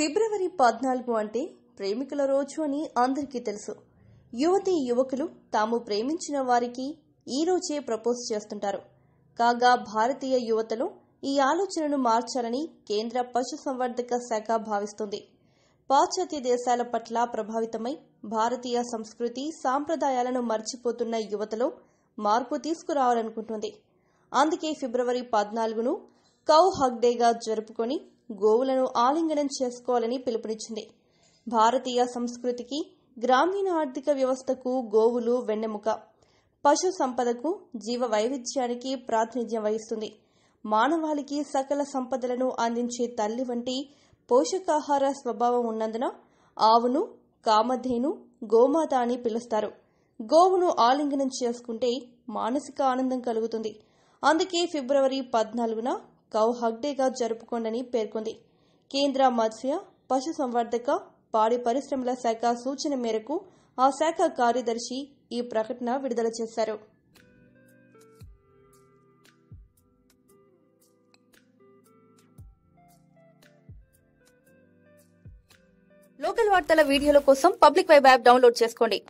ఫిబ్రవరి పద్నాలుగు అంటే ప్రేమికుల రోజు అని అందరికీ తెలుసు యువతి యువకులు తాము ప్రేమించిన వారికి ఈ రోజే ప్రపోజ్ చేస్తుంటారు కాగా భారతీయ యువతలో ఈ ఆలోచనను మార్చాలని కేంద్ర పశుసంవర్ధక శాఖ భావిస్తుంది పాశ్చాత్య దేశాల పట్ల ప్రభావితమై భారతీయ సంస్కృతి సాంప్రదాయాలను మర్చిపోతున్న యువతలో మార్పు తీసుకురావాలనుకుంటుంది అందుకే ఫిబ్రవరి పద్నాలుగును కౌ హగ్డేగా జరుపుకొని గోవులను ఆలింగనం చేసుకోవాలని పిలుపునిచ్చింది భారతీయ సంస్కృతికి గ్రామీణ ఆర్థిక వ్యవస్థకు గోవులు వెన్నెముక పశు సంపదకు జీవ వైవిధ్యానికి ప్రాతినిధ్యం వహిస్తుంది మానవాళికి సకల సంపదలను అందించే తల్లి వంటి పోషకాహార స్వభావం ఉన్నందున ఆవును కామధేను గోమాత అని పిలుస్తారు గోవును ఆలింగనం చేసుకుంటే మానసిక ఆనందం కలుగుతుంది అందుకే ఫిబ్రవరి పద్నాలుగున కౌ హగ్డేగా జరుపుకోండని పేర్కొంది కేంద్ర మత్స్య పశుసంవర్ధక పాడి పరిశ్రమల శాఖ సూచన మేరకు ఆ శాఖ కార్యదర్శి ఈ ప్రకటన విడుదల చేశారు లోకల్ వార్తల వీడియోల కోసం పబ్లిక్ వైబ్ యాప్ డౌన్లోడ్ చేసుకోండి